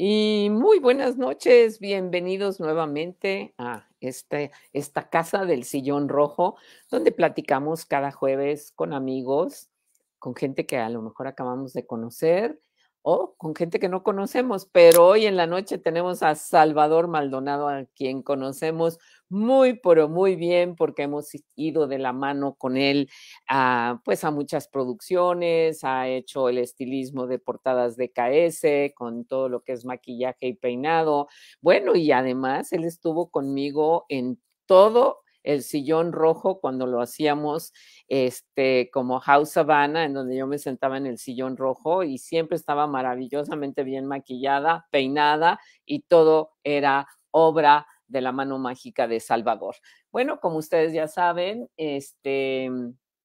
Y muy buenas noches, bienvenidos nuevamente a este, esta casa del sillón rojo, donde platicamos cada jueves con amigos, con gente que a lo mejor acabamos de conocer o con gente que no conocemos, pero hoy en la noche tenemos a Salvador Maldonado, a quien conocemos muy, pero muy bien porque hemos ido de la mano con él a, pues a muchas producciones, ha hecho el estilismo de portadas de KS con todo lo que es maquillaje y peinado. Bueno, y además él estuvo conmigo en todo el sillón rojo cuando lo hacíamos este como House Havana en donde yo me sentaba en el sillón rojo y siempre estaba maravillosamente bien maquillada, peinada y todo era obra de la mano mágica de Salvador. Bueno, como ustedes ya saben, este,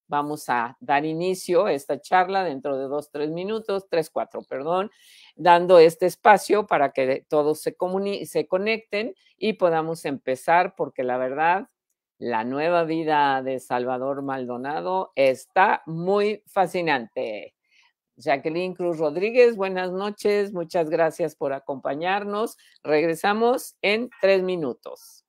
vamos a dar inicio a esta charla dentro de dos, tres minutos, tres, cuatro, perdón, dando este espacio para que todos se, se conecten y podamos empezar, porque la verdad, la nueva vida de Salvador Maldonado está muy fascinante. Jacqueline Cruz Rodríguez, buenas noches, muchas gracias por acompañarnos. Regresamos en tres minutos.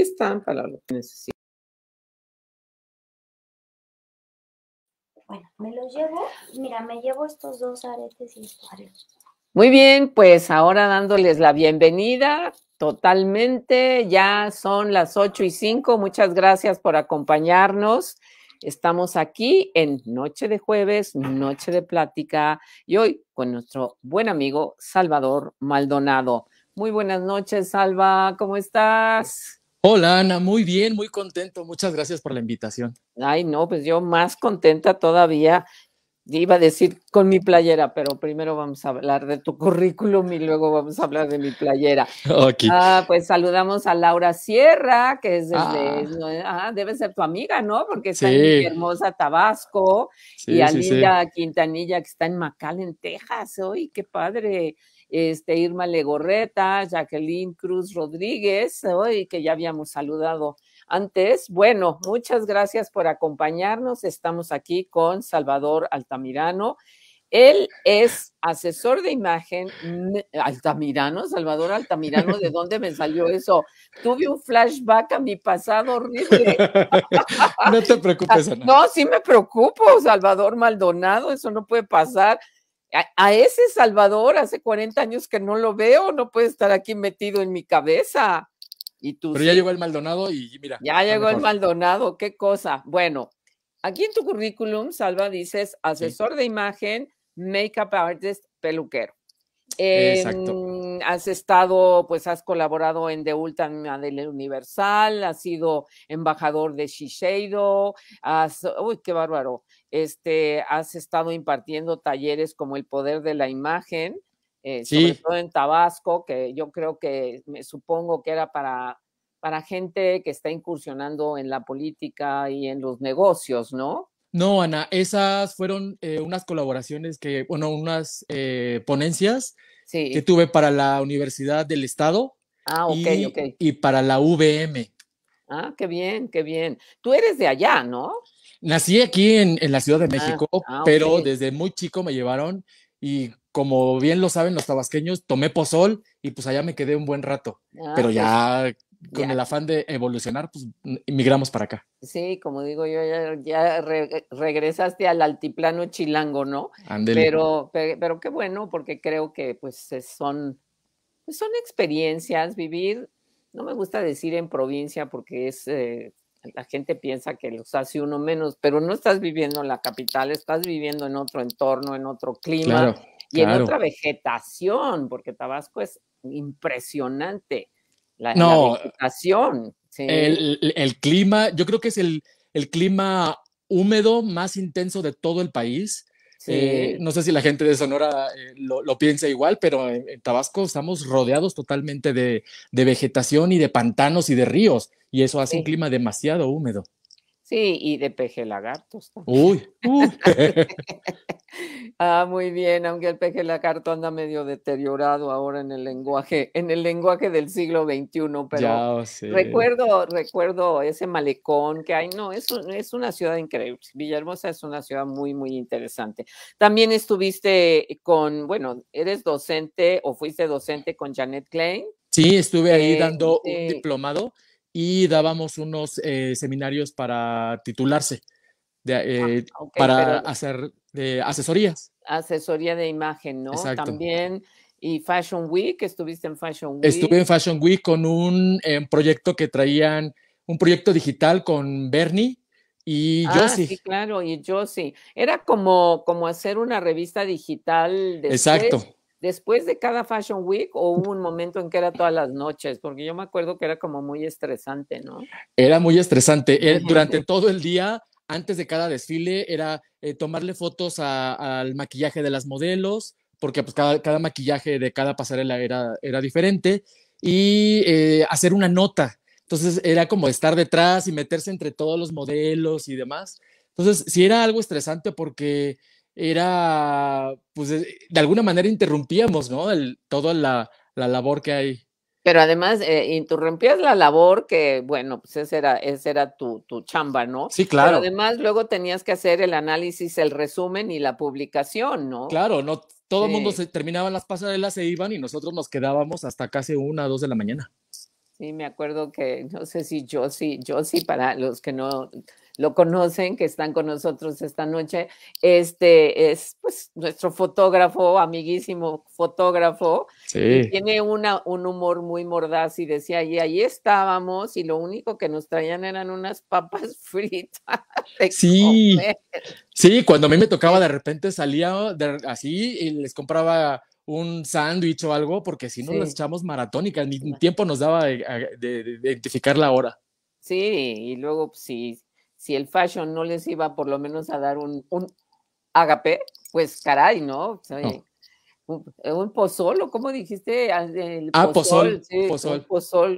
están para lo que necesiten. Bueno, me los llevo. Mira, me llevo estos dos aretes y estos Muy bien, pues ahora dándoles la bienvenida totalmente. Ya son las ocho y cinco, Muchas gracias por acompañarnos. Estamos aquí en Noche de Jueves, Noche de Plática, y hoy con nuestro buen amigo Salvador Maldonado. Muy buenas noches, Salva, ¿cómo estás? Hola Ana, muy bien, muy contento. Muchas gracias por la invitación. Ay, no, pues yo más contenta todavía. Iba a decir con mi playera, pero primero vamos a hablar de tu currículum y luego vamos a hablar de mi playera. Ah, pues saludamos a Laura Sierra, que es desde, ah. ah debe ser tu amiga, ¿no? Porque está en en hermosa Tabasco y a Linda Quintanilla, que está en McAllen, Texas. ¡Ay, qué padre! este, Irma Legorreta, Jacqueline Cruz Rodríguez, hoy que ya habíamos saludado antes. Bueno, muchas gracias por acompañarnos. Estamos aquí con Salvador Altamirano. Él es asesor de imagen Altamirano, Salvador Altamirano, ¿de dónde me salió eso? Tuve un flashback a mi pasado horrible. No te preocupes, No, sí me preocupo, Salvador Maldonado, eso no puede pasar. A, ese Salvador hace 40 años que no lo veo, no puede estar aquí metido en mi cabeza. Y tú Pero ya llegó el Maldonado y mira. Ya llegó el Maldonado, qué cosa. Bueno, aquí en tu currículum, Salva, dices asesor de imagen, makeup artist, peluquero. Em, has estado, pues has colaborado en The Ultimate Universal, has sido embajador de Shiseido, has, uy, qué bárbaro, este, has estado impartiendo talleres como El Poder de la Imagen, eh, sobre todo en Tabasco, que yo creo que me supongo que era para, para gente que está incursionando en la política y en los negocios, ¿no? No, Ana, esas fueron eh, unas colaboraciones que, bueno, unas eh, ponencias que tuve para la Universidad del Estado. Ah, y, Y para la VM. Ah, qué bien, qué bien. Tú eres de allá, ¿no? Nací aquí en, la Ciudad de ah, México, ah, pero desde muy chico me llevaron y como bien lo saben los tabasqueños, tomé pozol y pues allá me quedé un buen rato, pero pues. ya con el afán de evolucionar, pues migramos para acá. Sí, como digo yo, ya, regresaste al altiplano chilango, ¿no? Pero, pero qué bueno, porque creo que pues son, pues, son experiencias, vivir, no me gusta decir en provincia porque es... Eh, la gente piensa que los hace uno menos, pero no estás viviendo en la capital, estás viviendo en otro entorno, en otro clima y en otra vegetación, porque Tabasco es impresionante. La, no, vegetación. El, clima, yo creo que es el, clima húmedo más intenso de todo el país. Eh, no sé si la gente de Sonora eh, lo, piensa igual, pero en, Tabasco estamos rodeados totalmente de, vegetación y de pantanos y de ríos, y eso hace un clima demasiado húmedo. Sí, y de también. Uy. ah, muy bien, aunque el peje lagarto anda medio deteriorado ahora en el lenguaje, en el lenguaje del siglo XXI, pero recuerdo, recuerdo ese malecón que hay. No, es, es una ciudad increíble. Villahermosa es una ciudad muy, muy interesante. También estuviste con, bueno, eres docente o fuiste docente con Janet Klein. Sí, estuve ahí dando un este diplomado y dábamos unos eh, seminarios para titularse, ah, eh, para hacer eh, asesorías. Asesoría de imagen, ¿no? Exacto. También y Fashion Week, estuviste en Fashion Week. Estuve en Fashion Week con un proyecto que traían, un proyecto digital con Bernie y ah, Sí, claro, y Josie. Era como, como hacer una revista digital de Exacto después de cada Fashion Week o hubo un momento en que era todas las noches? Porque yo me acuerdo que era como muy estresante, ¿no? Era muy estresante. Eh, durante todo el día, antes de cada desfile, era eh, tomarle fotos al maquillaje de las modelos, porque pues, cada, cada, maquillaje de cada pasarela era, era diferente, y eh, hacer una nota. Entonces era como estar detrás y meterse entre todos los modelos y demás. Entonces, sí era algo estresante porque era, pues eh, de alguna manera interrumpíamos, ¿no? El, toda la, labor que hay pero además eh, interrumpías la labor que, bueno, pues esa era, ese era tu, chamba, ¿no? Sí, claro. Pero además luego tenías que hacer el análisis, el resumen y la publicación, ¿no? Claro, no, todo el mundo se terminaban las pasarelas, se iban y nosotros nos quedábamos hasta casi una o dos de la mañana. Sí, me acuerdo que, no sé si yo sí, yo sí, para los que no lo conocen, que están con nosotros esta noche. Este es pues nuestro fotógrafo, amiguísimo fotógrafo. Tiene una, un humor muy mordaz y decía, y ahí estábamos y lo único que nos traían eran unas papas fritas. Sí, sí, cuando a mí me tocaba de repente salía así y les compraba un sándwich o algo, porque si no nos las echamos maratónicas, ni tiempo nos daba de, identificar la hora. Sí, y luego pues, sí si el fashion no les iba por lo menos a dar un, un agape, pues caray, ¿no? Un, pozol, pozolo, ¿cómo dijiste? El ah, pozol,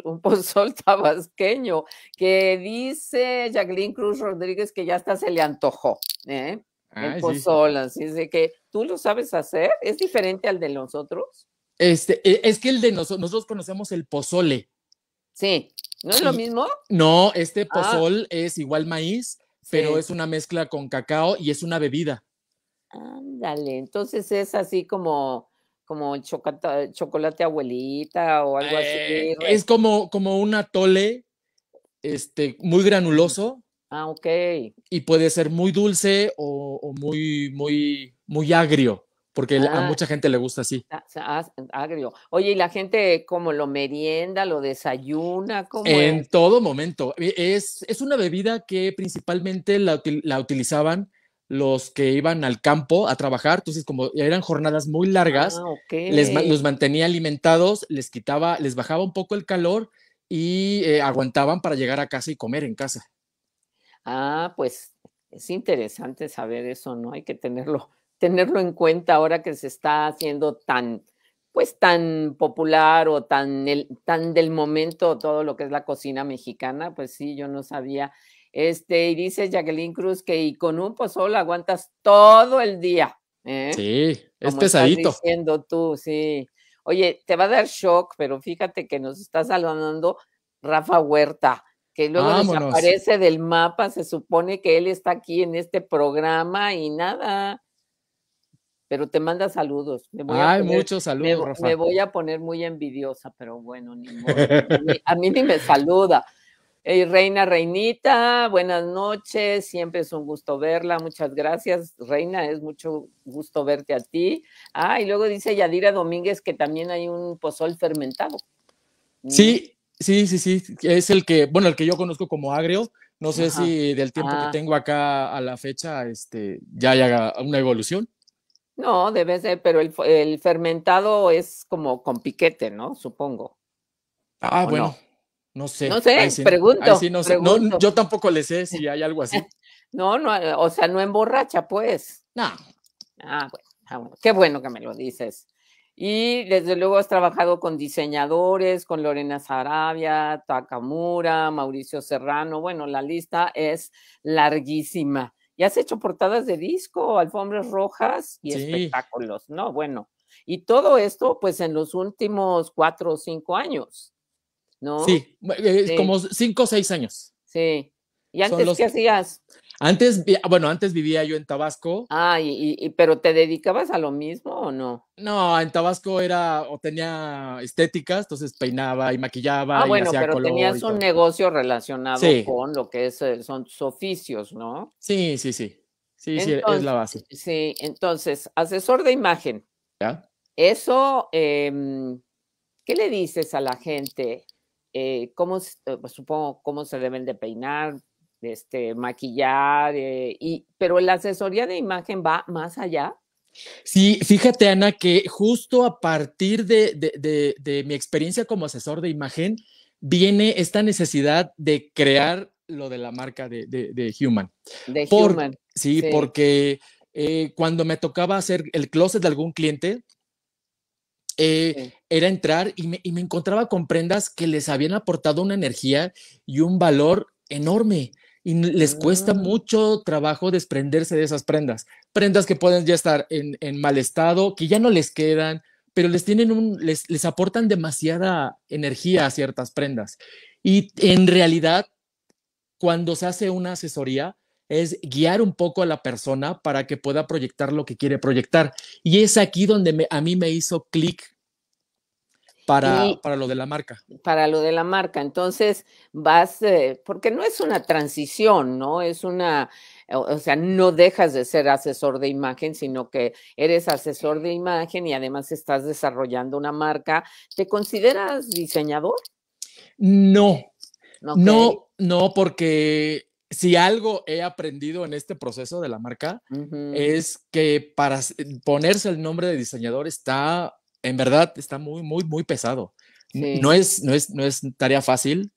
Un pozol, tabasqueño, que dice Jacqueline Cruz Rodríguez que ya hasta se le antojó, ¿eh? El pozol, así es de que tú lo sabes hacer, es diferente al de nosotros. Este, e, es que el de nosotros, nosotros conocemos el pozole. Sí. ¿No es lo mismo? No, este ah. pozol es igual maíz, pero es una mezcla con cacao y es una bebida. Ándale, entonces es así como, como chocolate, abuelita o algo así. Eh, es como, como un atole este, muy granuloso. Ah, ok. Y puede ser muy dulce o, o muy, muy, muy agrio porque a ah, mucha gente le gusta así. Ah, Agrio. Oye, ¿y la gente como lo merienda, lo desayuna? en todo momento. E, es, es, una bebida que principalmente la, utilizaban los que iban al campo a trabajar, entonces como eran jornadas muy largas, ah, les, los mantenía alimentados, les quitaba, les bajaba un poco el calor y eh, aguantaban para llegar a casa y comer en casa. Ah, pues es interesante saber eso, ¿no? Hay que tenerlo tenerlo en cuenta ahora que se está haciendo tan, pues tan popular o tan, el, tan del momento todo lo que es la cocina mexicana, pues sí, yo no sabía. Este, y dice Jacqueline Cruz que y con un pozole aguantas todo el día. ¿eh? Sí, es pesadito. Estás tú, sí. Oye, te va a dar shock, pero fíjate que nos está saludando Rafa Huerta, que luego desaparece del mapa. Se supone que él está aquí en este programa y nada pero te manda saludos. Me Ay, muchos saludos, me, Rafa. me, voy a poner muy envidiosa, pero bueno, ni modo. a, mí, ni me saluda. Hey, Reina Reinita, buenas noches, siempre es un gusto verla, muchas gracias. Reina, es mucho gusto verte a ti. Ah, y luego dice Yadira Domínguez que también hay un pozol fermentado. Mm. Sí, sí, sí, sí, es el que, bueno, el que yo conozco como agrio. No sé si del tiempo que ah. tengo acá a la fecha, este, ya haya una evolución. No, debe ser, pero el, el fermentado es como con piquete, ¿no? Supongo. Ah, bueno, no? sé. No sé, pregunto. yo tampoco le sé si hay algo así. no, no, eh, o sea, no emborracha, pues. No. Ah, ah bueno, qué bueno que me lo dices. Y desde luego has trabajado con diseñadores, con Lorena Sarabia, Takamura, Mauricio Serrano. Bueno, la lista es larguísima y has hecho portadas de disco, alfombras rojas y espectáculos, ¿no? Bueno, y todo esto, pues en los últimos cuatro o cinco años, ¿no? Sí, eh, eh, como cinco o seis años. Sí. ¿Y antes qué hacías? Antes, bueno, antes vivía yo en Tabasco. Ah, y, pero ¿te dedicabas a lo mismo o no? No, en Tabasco era, o tenía estéticas, entonces peinaba y ah, maquillaba. Ah, bueno, pero tenías un negocio relacionado con lo que es, eh, son tus oficios, ¿no? Sí, sí, sí. Sí, sí, es la base. Sí, entonces, asesor de imagen. ¿Ya? Eso, em, ¿qué le dices a la gente? Eh, ¿cómo, eh, supongo, cómo se deben de peinar, este, maquillar, eh, y, pero la asesoría de imagen va más allá. Sí, fíjate Ana que justo a partir de, mi experiencia como asesor de imagen viene esta necesidad de crear lo de la marca de, Human. De Human. Sí, porque eh, cuando me tocaba hacer el closet de algún cliente, eh, era entrar y me, y me, encontraba con prendas que les habían aportado una energía y un valor enorme y les cuesta ah. mucho trabajo desprenderse de esas prendas. Prendas que pueden ya estar en, mal estado, que ya no les quedan, pero les tienen un, les, les aportan demasiada energía a ciertas prendas. Y en realidad, cuando se hace una asesoría, es guiar un poco a la persona para que pueda proyectar lo que quiere proyectar. Y es aquí donde a mí me hizo clic para, lo de la marca. Para lo de la marca. Entonces vas, eh, porque no es una transición, ¿no? Es una, o sea, no dejas de ser asesor de imagen, sino que eres asesor de imagen y además estás desarrollando una marca. ¿Te consideras diseñador? No, no, no, porque si algo he aprendido en este proceso de la marca es que para ponerse el nombre de diseñador está en verdad está muy, muy, muy pesado. No, es, no, es, no es tarea fácil,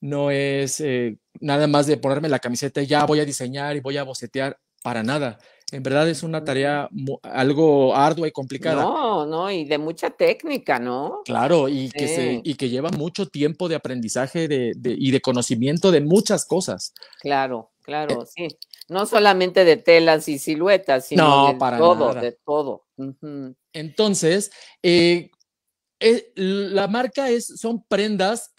no es eh, nada más de ponerme la camiseta y ya voy a diseñar y voy a bocetear para nada. En verdad es una tarea algo ardua y complicada. No, no, y de mucha técnica, ¿no? Claro, y, que, y que lleva mucho tiempo de aprendizaje y de conocimiento de muchas cosas. Claro, eh, claro, sí no solamente de telas y siluetas, sino de, todo, de todo, Entonces, eh, eh, la marca es, son prendas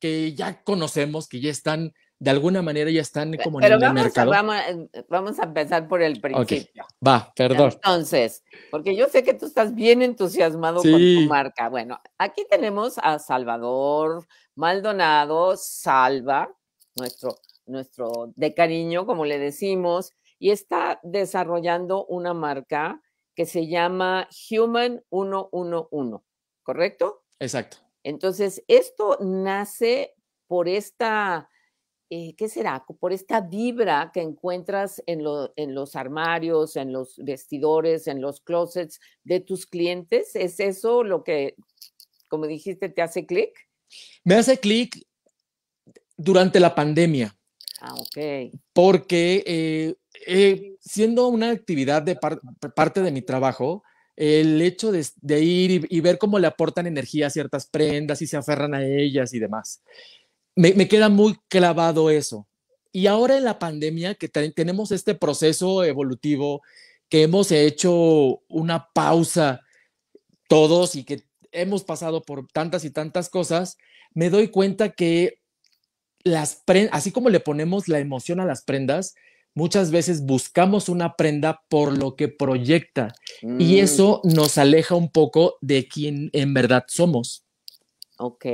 que ya conocemos, que ya están, de alguna manera ya están como Pero en vamos el mercado. A, eh, vamos, a empezar por el principio. Va, perdón. Entonces, porque yo sé que tú estás bien entusiasmado con tu marca. Bueno, aquí tenemos a Salvador Maldonado Salva, nuestro nuestro de cariño, como le decimos, y está desarrollando una marca que se llama Human 111, ¿correcto? Exacto. Entonces, esto nace por esta, eh, ¿qué será? Por esta vibra que encuentras en, en, los armarios, en los vestidores, en los closets de tus clientes. ¿Es eso lo que, como dijiste, te hace clic? Me hace clic durante la pandemia. Ah, ok. Porque eh, eh, siendo una actividad de parte de mi trabajo, el hecho de, ir y, ver cómo le aportan energía a ciertas prendas y se aferran a ellas y demás. Me, me queda muy clavado eso. Y ahora en la pandemia que tenemos este proceso evolutivo, que hemos hecho una pausa todos y que hemos pasado por tantas y tantas cosas, me doy cuenta que las así como le ponemos la emoción a las prendas, muchas veces buscamos una prenda por lo que proyecta y mm. eso nos aleja un poco de quién en verdad somos. Ok,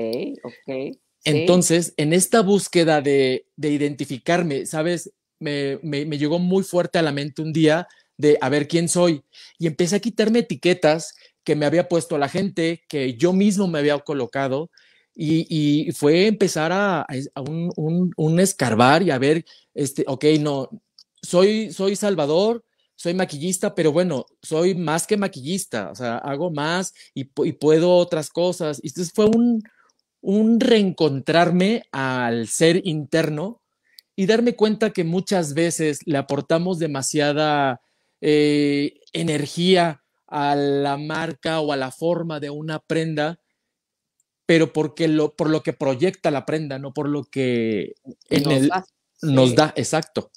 ok. Entonces, en esta búsqueda de, de identificarme, ¿sabes? Me, me, me, llegó muy fuerte a la mente un día de a ver quién soy y empecé a quitarme etiquetas que me había puesto la gente, que yo mismo me había colocado y, fue empezar a, un, un, escarbar y a ver, este, ok, no, soy, soy Salvador, soy maquillista, pero bueno, soy más que maquillista, o sea, hago más y, puedo otras cosas. Y entonces fue un, un reencontrarme al ser interno y darme cuenta que muchas veces le aportamos demasiada eh, energía a la marca o a la forma de una prenda pero porque lo, por lo que proyecta la prenda, no por lo que nos, da. exacto.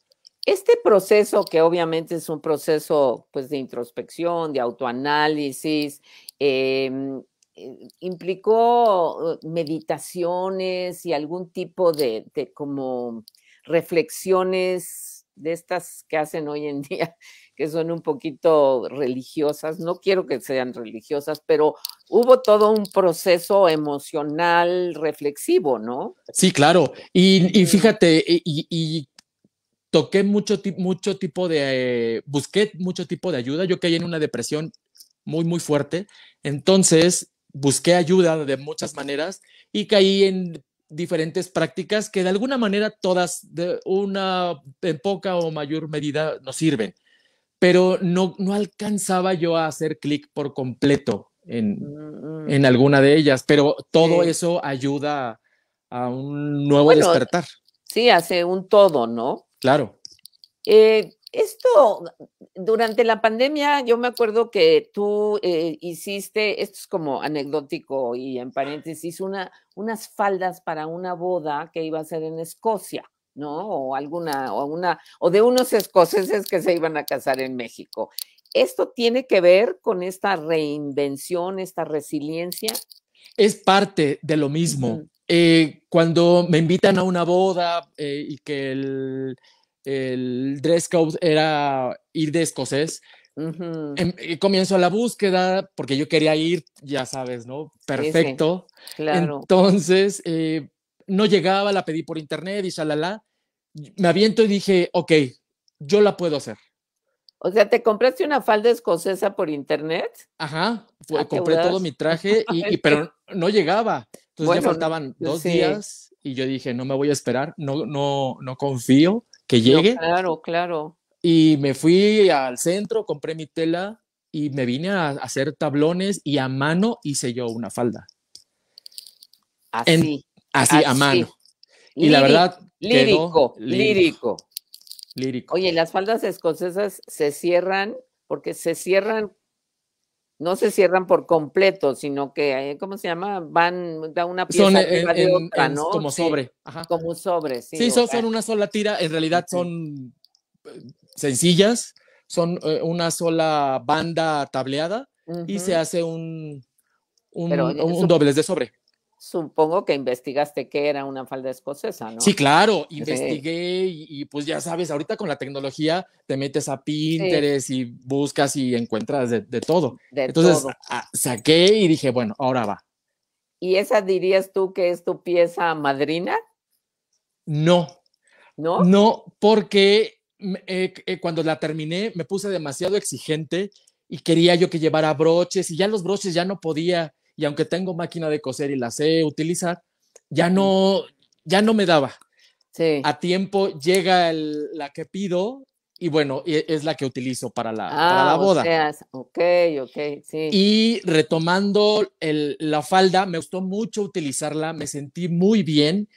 Este proceso, que obviamente es un proceso pues, de introspección, de autoanálisis, em, eh, implicó uh, meditaciones y algún tipo de, como reflexiones de estas que hacen hoy en día, que son un poquito religiosas, no quiero que sean religiosas, pero hubo todo un proceso emocional reflexivo, ¿no? Sí, claro. Y, fíjate, y, toqué mucho, mucho tipo de, eh, busqué mucho tipo de ayuda. Yo caí en una depresión muy, muy fuerte. Entonces, busqué ayuda de muchas maneras y caí en diferentes prácticas que de alguna manera todas de una en poca o mayor medida nos sirven, pero no, no alcanzaba yo a hacer clic por completo en, mm. en, alguna de ellas, pero todo eso ayuda a un nuevo despertar. Sí, hace un todo, ¿no? Claro. Eh, esto, durante la pandemia, yo me acuerdo que tú eh, hiciste, esto es como anecdótico y en paréntesis, una, unas faldas para una boda que iba a ser en Escocia, ¿no? O alguna, o una, o de unos escoceses que se iban a casar en México. ¿Esto tiene que ver con esta reinvención, esta resiliencia? Es parte de lo mismo. Eh, cuando me invitan a una boda eh, y que el el dress code era ir de escocés. Em, comienzo la búsqueda porque yo quería ir, ya sabes, ¿no? Perfecto. Claro. Entonces, eh, no llegaba, la pedí por internet y shalala. Me aviento y dije, ok, yo la puedo hacer. O sea, ¿te compraste una falda escocesa por internet? Ajá, ah, compré todo mi traje, y, pero no llegaba. Entonces ya faltaban dos días y yo dije, no me voy a esperar, no, no, no confío que llegue. claro, claro. Y me fui al centro, compré mi tela y me vine a hacer tablones y a mano hice yo una falda. Así. así, a mano. y la verdad. Lírico, lírico, lírico. Oye, las faldas escocesas se cierran porque se cierran no se cierran por completo, sino que, eh, ¿cómo se llama? Van, da una pieza Como sobre. Ajá. Como sobre, sí. Sí, son, una sola tira, en realidad son eh, sencillas, son eh, una sola banda tableada y se hace un, un, de sobre. Supongo que investigaste que era una falda escocesa, ¿no? Sí, claro, investigué Y, pues ya sabes, ahorita con la tecnología te metes a Pinterest y buscas y encuentras de, todo. Entonces saqué y dije, bueno, ahora va. ¿Y esa dirías tú que es tu pieza madrina? No. ¿No? No, porque eh, eh, cuando la terminé me puse demasiado exigente y quería yo que llevara broches y ya los broches ya no podía y aunque tengo máquina de coser y la sé utilizar, ya no, ya no me daba. A tiempo llega la que pido y bueno, e, es la que utilizo para la, ah, la boda. ok, ok, sí. Y retomando la falda, me gustó mucho utilizarla, me sentí muy bien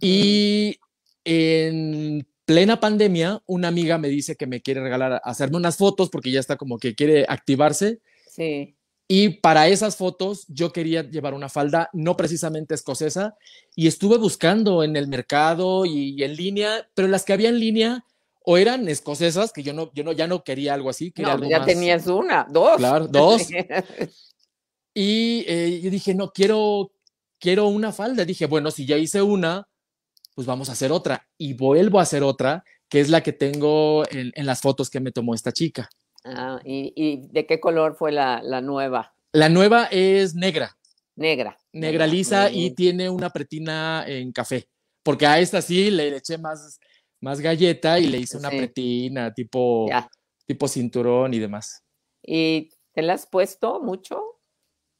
y en plena pandemia, una amiga me dice que me quiere regalar, hacerme unas fotos porque ya está como que quiere activarse. Sí. Y para esas fotos yo quería llevar una falda no precisamente escocesa y estuve buscando en el mercado y, en línea, pero las que había en línea o eran escocesas, que yo no, yo no, ya no quería algo así. Quería pues ya tenías una, dos. Claro, dos. y eh, yo dije, no, quiero, quiero una falda. Dije, bueno, si ya hice una, pues vamos a hacer otra. Y vuelvo a hacer otra, que es la que tengo en las fotos que me tomó esta chica. Ah, ¿y, de qué color fue la, nueva? La nueva es negra. Negra. Negra lisa y tiene una pretina en café. Porque a esta sí le eché más, más galleta y le hice una pretina tipo, tipo cinturón y demás. ¿Y te la has puesto mucho?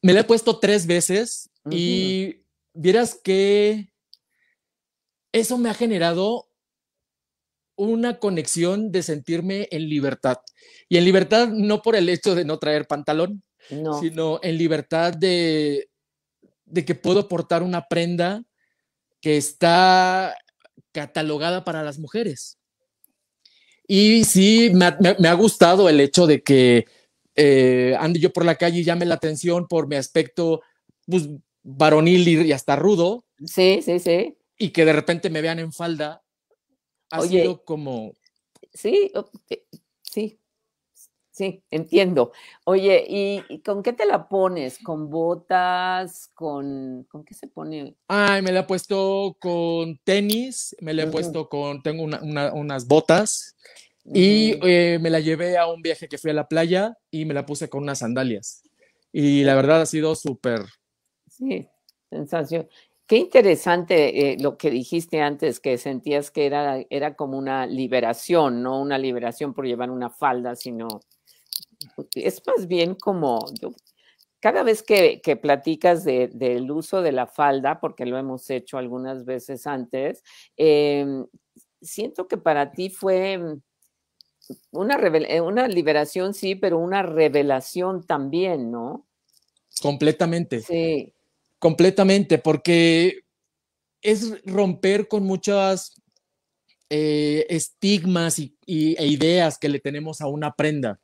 Me la he puesto tres veces y vieras que eso me ha generado una conexión de sentirme en libertad. Y en libertad no por el hecho de no traer pantalón, sino en libertad de, de que puedo portar una prenda que está catalogada para las mujeres. Y sí, me ha, gustado el hecho de que eh, ande yo por la calle y llame la atención por mi aspecto pues, varonil y, hasta rudo. Sí, sí, sí. Y que de repente me vean en falda ha sido como... Sí, eh, sí, sí, entiendo. Oye, ¿y, con qué te la pones? ¿Con botas? ¿Con, ¿Con qué se pone? Ay, me la he puesto con tenis, me la he puesto con, tengo unas botas y eh, me la llevé a un viaje que fui a la playa y me la puse con unas sandalias. Y la verdad ha sido súper... Sí, sensación. Qué interesante eh, lo que dijiste antes, que sentías que era, era como una liberación, no una liberación por llevar una falda, sino es más bien como, cada vez que, platicas del uso de la falda, porque lo hemos hecho algunas veces antes, em, siento que para ti fue mm, una, eh, una liberación, sí, pero una revelación también, ¿no? Completamente. Sí completamente, porque es romper con muchas eh, estigmas y, e ideas que le tenemos a una prenda.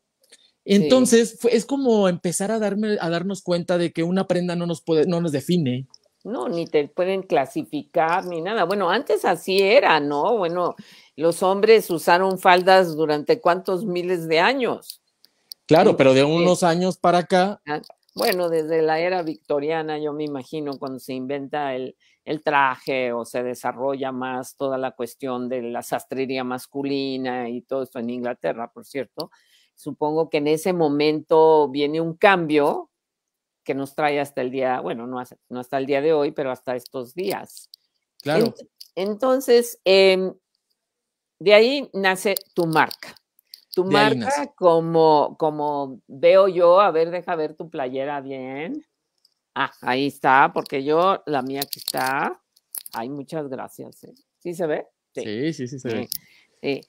Entonces, es como empezar a, darme, a darnos cuenta de que una prenda no nos, puede, no nos define. No, ni te pueden clasificar ni nada. Bueno, antes así era, ¿no? Bueno, los hombres usaron faldas durante cuántos miles de años. Claro, pero de unos años para acá ah, bueno, desde la era victoriana, yo me imagino, cuando se inventa el, traje o se desarrolla más toda la cuestión de la sastrería masculina y todo esto en Inglaterra, por cierto, supongo que en ese momento viene un cambio que nos trae hasta el día, bueno, no hasta, no hasta el día de hoy, pero hasta estos días. Claro. Entonces, em, de ahí nace tu marca. Tu marca, como, como veo yo, a ver, deja ver tu playera bien. Ah, ahí está, porque yo, la mía que está. Ay, muchas gracias. ¿eh? ¿Sí se ve? Sí, sí, sí, se ve.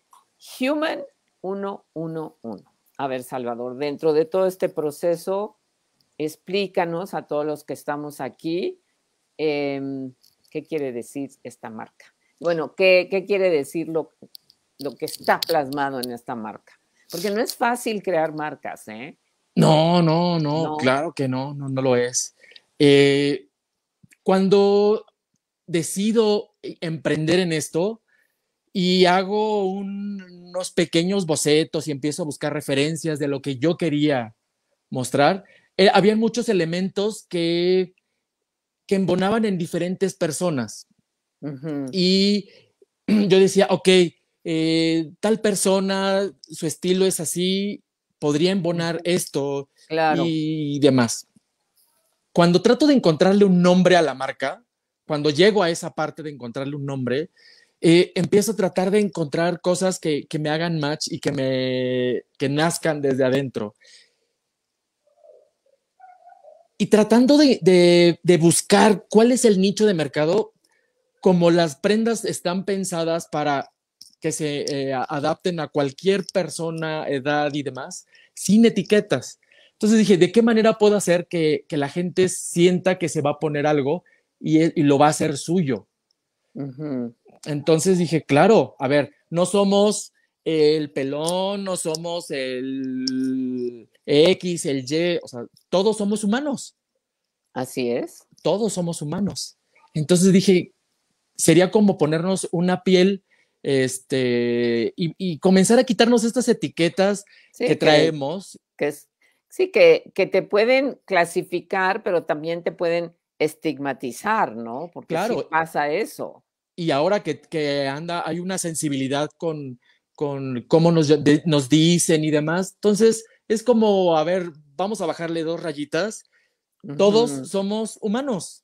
Human 111. A ver, Salvador, dentro de todo este proceso, explícanos a todos los que estamos aquí em, qué quiere decir esta marca. Bueno, qué, quiere decir lo que está plasmado en esta marca. Porque no es fácil crear marcas, ¿eh? No, no, no, claro que no, no, no lo es. Eh, cuando decido e-, emprender en esto y hago unos pequeños bocetos y empiezo a buscar referencias de lo que yo quería mostrar, había eh, habían muchos elementos que, embonaban en diferentes personas. Y yo decía, ok, eh, tal persona, su estilo es así, podría embonar esto y demás. Cuando trato de encontrarle un nombre a la marca, cuando llego a esa parte de encontrarle un nombre, eh, empiezo a tratar de encontrar cosas que, me hagan match y que me nazcan desde adentro. Y tratando de buscar cuál es el nicho de mercado, como las prendas están pensadas para que se eh, adapten a cualquier persona, edad y demás, sin etiquetas. Entonces dije, ¿de qué manera puedo hacer que, la gente sienta que se va a poner algo y, lo va a hacer suyo? Entonces dije, claro, a ver, no somos el pelón, no somos el X, el Y, o sea, todos somos humanos. Así es. Todos somos humanos. Entonces dije, sería como ponernos una piel este, y, comenzar a quitarnos estas etiquetas que, traemos. Que es, sí, que, te pueden clasificar, pero también te pueden estigmatizar, ¿no? Porque pasa eso. Y ahora que, anda, hay una sensibilidad con, con cómo nos, nos dicen y demás. Entonces, es como, a ver, vamos a bajarle dos rayitas. Todos somos humanos.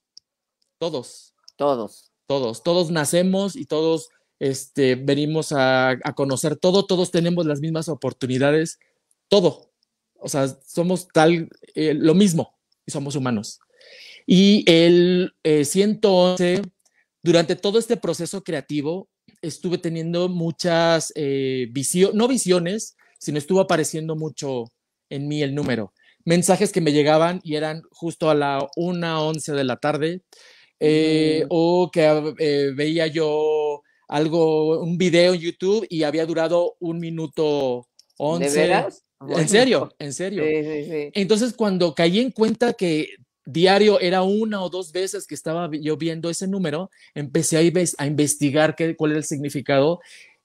Todos. Todos. Todos. Todos nacemos y todos este, venimos a, conocer todo, todos tenemos las mismas oportunidades, todo. O sea, somos tal, eh, lo mismo, y somos humanos. Y el 111, eh, durante todo este proceso creativo, estuve teniendo muchas eh, visiones, no visiones, sino estuvo apareciendo mucho en mí el número. Mensajes que me llegaban y eran justo a la 1.11 de la tarde, o que veía yo algo, un video en YouTube y había durado un minuto once. ¿De veras? En serio, en serio. Entonces, cuando caí en cuenta que diario era una o dos veces que estaba yo viendo ese número, empecé a, investigar qué, cuál era el significado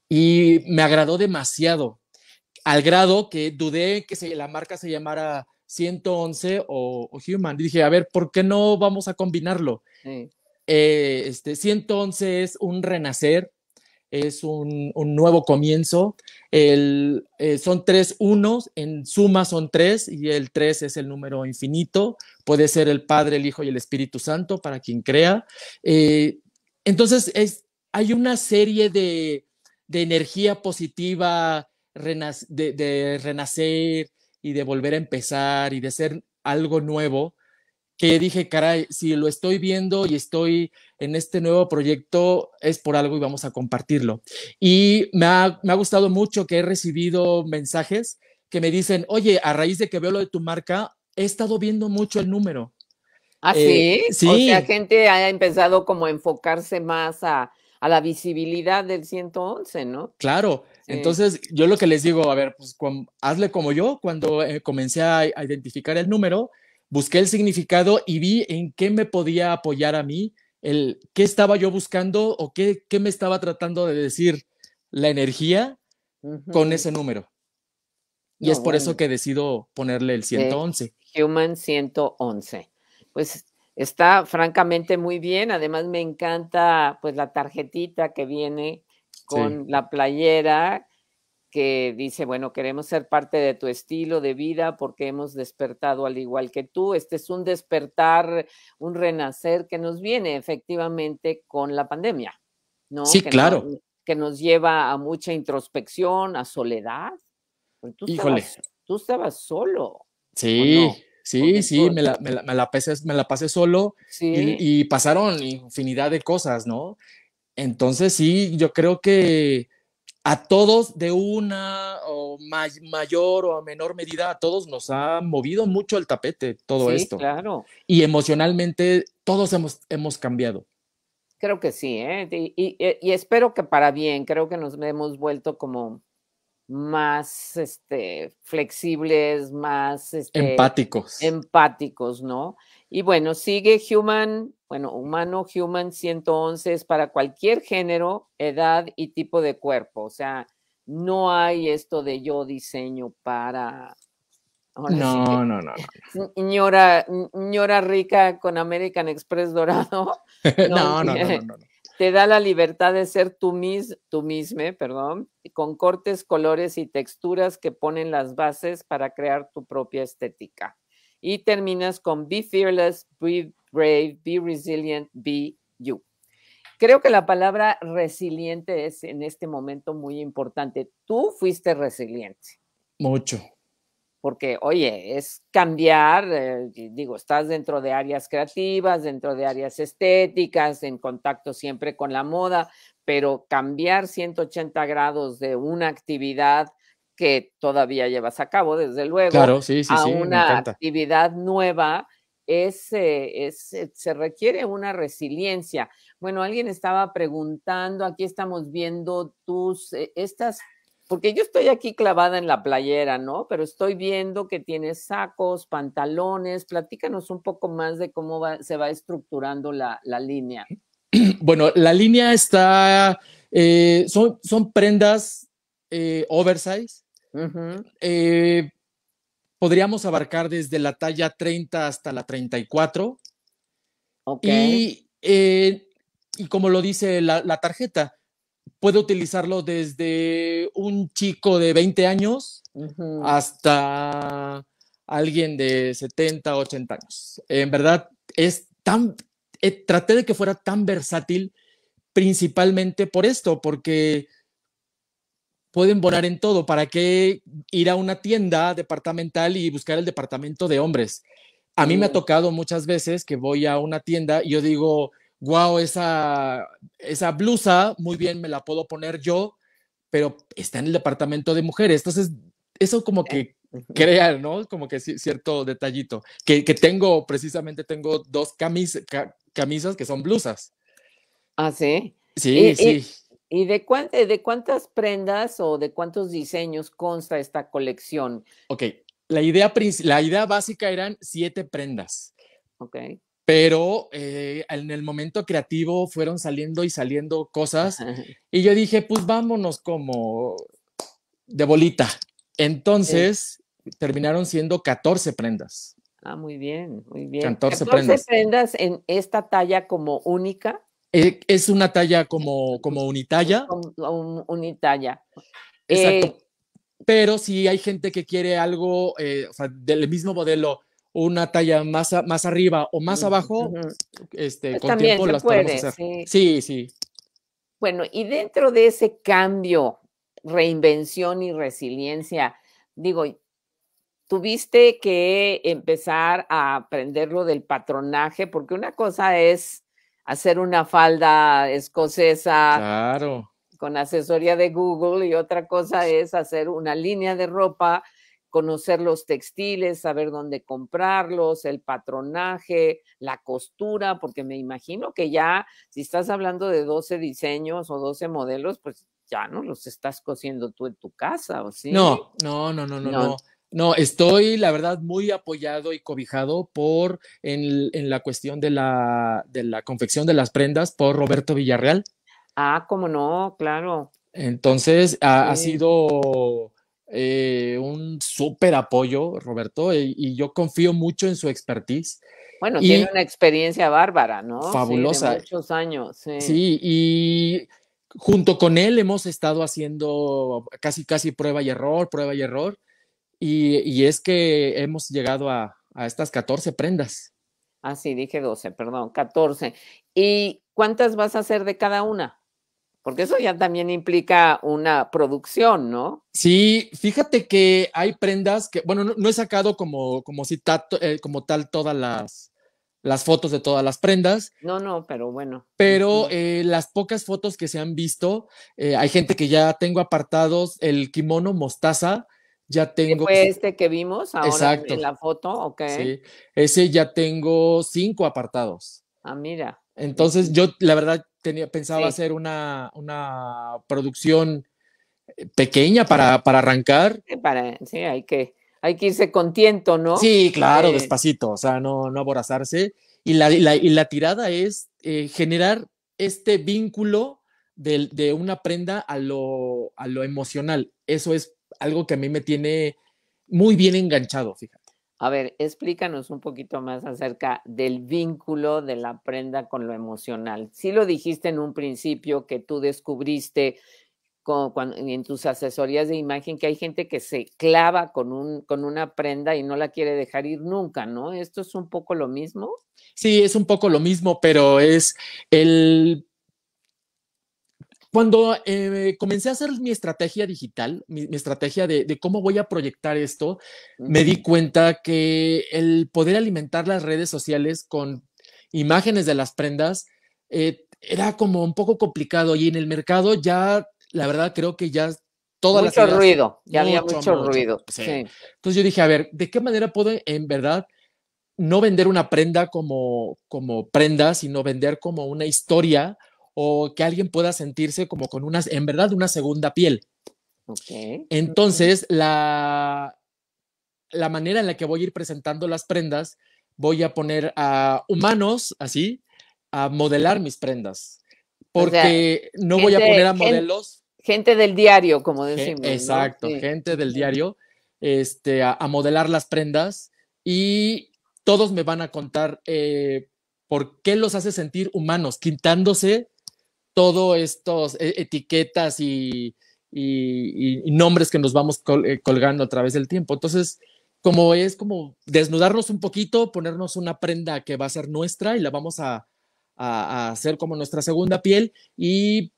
y me agradó demasiado, al grado que dudé que la marca se llamara 111 o, Human. dije, a ver, ¿por qué no vamos a combinarlo? Eh, este, 111 es un renacer, es un, nuevo comienzo. El, eh, son tres unos, en suma son tres y el tres es el número infinito. Puede ser el Padre, el Hijo y el Espíritu Santo para quien crea. Eh, entonces, hay una serie de, energía positiva de, de renacer y de volver a empezar y de ser algo nuevo que dije, caray, si lo estoy viendo y estoy en este nuevo proyecto, es por algo y vamos a compartirlo. Y me ha, gustado mucho que he recibido mensajes que me dicen, oye, a raíz de que veo lo de tu marca, he estado viendo mucho el número. ¿Ah, sí? Eh, sí? O sea, gente ha empezado como a enfocarse más a, a la visibilidad del 111, ¿no? Claro. Entonces, yo lo que les digo, a ver, pues hazle como yo, cuando eh, comencé a identificar el número, busqué el significado y vi en qué me podía apoyar a mí, el qué estaba yo buscando o qué, qué me estaba tratando de decir la energía con ese número. Y es por eso que decido ponerle el 111. Eh, Human 111. Pues está francamente muy bien. Además me encanta pues la tarjetita que viene con la playera que dice, bueno, queremos ser parte de tu estilo de vida porque hemos despertado al igual que tú. Este es un despertar, un renacer que nos viene efectivamente con la pandemia, ¿no? Sí, claro. que nos lleva a mucha introspección, a soledad. Híjole. tú estabas solo. Sí. Sí, sí, me la, me, la, pasé, me la pasé solo sí. y pasaron infinidad de cosas, ¿no? Entonces sí, yo creo que a todos de una o mayor o a menor medida, a todos nos ha movido mucho el tapete todo sí, esto. Claro. Y emocionalmente todos hemos, hemos cambiado. Creo que sí, ¿eh? eh y, espero que para bien, creo que nos hemos vuelto como más este, flexibles, más este, empáticos. Empáticos, ¿no? Y bueno, sigue Human bueno, humano, human 111 es para cualquier género, edad y tipo de cuerpo. O sea, no hay esto de yo diseño para... no, no, no, no. Ñora, rica con American Express dorado. no, no, no, no. te da la libertad de ser tú, mis, tú mismo, perdón, con cortes, colores y texturas que ponen las bases para crear tu propia estética. Y terminas con Be Fearless, be brave, be resilient, be you. Creo que la palabra resiliente es en este momento muy importante. Tú fuiste resiliente. Mucho. Porque, oye, es cambiar, eh, digo, estás dentro de áreas creativas, dentro de áreas estéticas, en contacto siempre con la moda, pero cambiar 180 grados de una actividad que todavía llevas a cabo, desde luego, claro, a una actividad nueva es, eh, eh, se requiere una resiliencia. Bueno, alguien estaba preguntando, aquí estamos viendo tus, eh, estas, porque yo estoy aquí clavada en la playera, ¿no? Pero estoy viendo que tienes sacos, pantalones, platícanos un poco más de cómo se va estructurando la, línea. Bueno, la línea está, son, son prendas eh, oversize podríamos abarcar desde la talla 30 hasta la 34. Y, eh, y como lo dice la, tarjeta, puede utilizarlo desde un chico de 20 años hasta alguien de 70, 80 años. En verdad, es tan, eh, traté de que fuera tan versátil principalmente por esto, porque pueden volar en todo. ¿Para qué ir a una tienda departamental y buscar el departamento de hombres? A mí me ha mm. tocado muchas veces que voy a una tienda y yo digo, wow, esa, esa blusa, muy bien, me la puedo poner yo, pero está en el departamento de mujeres. Entonces, eso como que crea, ¿no? Como que cierto detallito. Que, que tengo, precisamente tengo dos camisas que son blusas. Ah, sí. Sí, sí. ¿Y de, eh, de cuántas prendas o de cuántos diseños consta esta colección? Ok, la idea, la idea básica eran siete prendas. Ok. Pero eh, en el momento creativo fueron saliendo y saliendo cosas. Y yo dije, pues vámonos como de bolita. Entonces terminaron siendo 14 prendas. Ah, muy bien, muy bien. 14, 14 prendas en esta talla como única. Eh, es una talla como, como unitalla. unitalla. Exacto. Eh, Pero si hay gente que quiere algo, eh, del mismo modelo, una talla más, más arriba o más abajo, este, pues con tiempo las podemos hacer. Sí. sí, sí. Bueno, y dentro de ese cambio, reinvención y resiliencia, digo, tuviste que empezar a aprender lo del patronaje, porque una cosa es hacer una falda escocesa. Con asesoría de Google y otra cosa es hacer una línea de ropa, conocer los textiles, saber dónde comprarlos, el patronaje, la costura, porque me imagino que ya, si estás hablando de 12 diseños o 12 modelos, pues ya no los estás cosiendo tú en tu casa, ¿o sí? no, no, no, no. no. no. No, estoy, la verdad, muy apoyado y cobijado por en, la cuestión de la, de la confección de las prendas por Roberto Villarreal. Ah, cómo no, claro. Entonces, ha, sido eh, un súper apoyo, Roberto, y, yo confío mucho en su expertise. Bueno, tiene una experiencia bárbara, ¿no? Fabulosa. muchos años, sí. Sí, y junto con él hemos estado haciendo casi, casi prueba y error, prueba y error y, es que hemos llegado a, estas 14 prendas. Ah, sí, dije 12, perdón, 14. ¿Y cuántas vas a hacer de cada una? Porque eso ya también implica una producción, ¿no? Sí, fíjate que hay prendas que, bueno, no, he sacado como, como, eh, como tal todas las, las fotos de todas las prendas. No, no, pero bueno. Pero eh, las pocas fotos que se han visto, eh, hay gente que ya tengo apartados el kimono mostaza, ya tengo. ¿Fue este que vimos ahora en la foto? ok. ese ya tengo cinco apartados. Ah, mira. Entonces yo la verdad tenía, pensaba hacer una, producción eh, pequeña para, arrancar. para, hay que, hay que irse con ¿no? Sí, claro, eh. despacito, o sea, no, aborazarse. Y la, y la tirada es eh, generar este vínculo de, de, una prenda a lo, a lo emocional. Eso es algo que a mí me tiene muy bien enganchado, fíjate. A ver, explícanos un poquito más acerca del vínculo de la prenda con lo emocional. Sí lo dijiste en un principio que tú descubriste en tus asesorías de imagen que hay gente que se clava con, un, con una prenda y no la quiere dejar ir nunca, ¿no? ¿Esto es un poco lo mismo? Sí, es un poco lo mismo, pero es el cuando eh, comencé a hacer mi estrategia digital, mi, estrategia de, cómo voy a proyectar esto, me di cuenta que el poder alimentar las redes sociales con imágenes de las prendas eh, era como un poco complicado y en el mercado ya, la verdad, creo que ya todas mucho ruido, ya había mucho, ruido. Entonces yo dije, a ver, ¿de qué manera puedo en verdad no vender una prenda como, como prenda, sino vender como una historia? o que alguien pueda sentirse como con unas, en verdad, una segunda piel. Entonces, la, la manera en la que voy a ir presentando las prendas, voy a poner a humanos, así, a modelar mis prendas. Porque no voy a poner a modelos. Gente, del diario, como decimos. Exacto, gente del diario, este, a, modelar las prendas y todos me van a contar eh, por qué los hace sentir humanos, quitándose todo estos e, etiquetas y, nombres que nos vamos eh, colgando a través del tiempo. Entonces, como es como desnudarnos un poquito, ponernos una prenda que va a ser nuestra y la vamos a, hacer como nuestra segunda piel y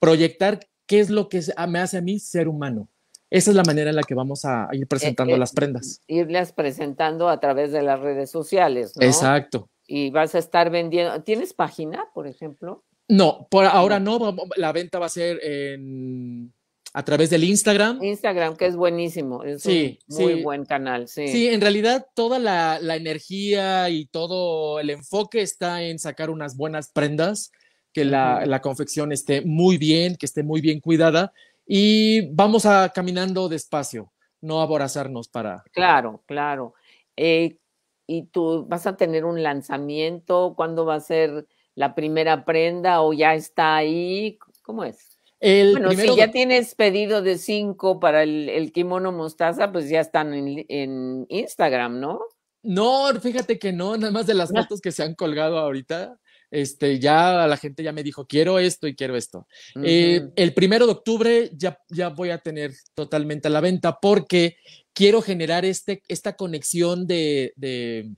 proyectar qué es lo que ah, me hace a mí ser humano. Esa es la manera en la que vamos a ir presentando eh, eh, las prendas. Irlas presentando a través de las redes sociales. Exacto. Y vas a estar vendiendo. ¿Tienes página, por ejemplo? No, por ahora no. La venta va a ser en, a través del Instagram. Instagram, que es buenísimo. Es sí, un muy buen canal. Sí. en realidad toda la, energía y todo el enfoque está en sacar unas buenas prendas, que la, confección esté muy bien, que esté muy bien cuidada y vamos a caminando despacio, no aborazarnos para. Claro, claro. Eh, y tú vas a tener un lanzamiento, ¿cuándo va a ser? la primera prenda o ya está ahí? ¿Cómo es? bueno, si ya tienes pedido de cinco para el, kimono mostaza, pues ya están en, Instagram, ¿no? No, fíjate que no, nada más de las ah. fotos que se han colgado ahorita, este, ya la gente ya me dijo, quiero esto y quiero esto. Eh, el primero de octubre ya, ya voy a tener totalmente a la venta porque quiero generar este, esta conexión de, de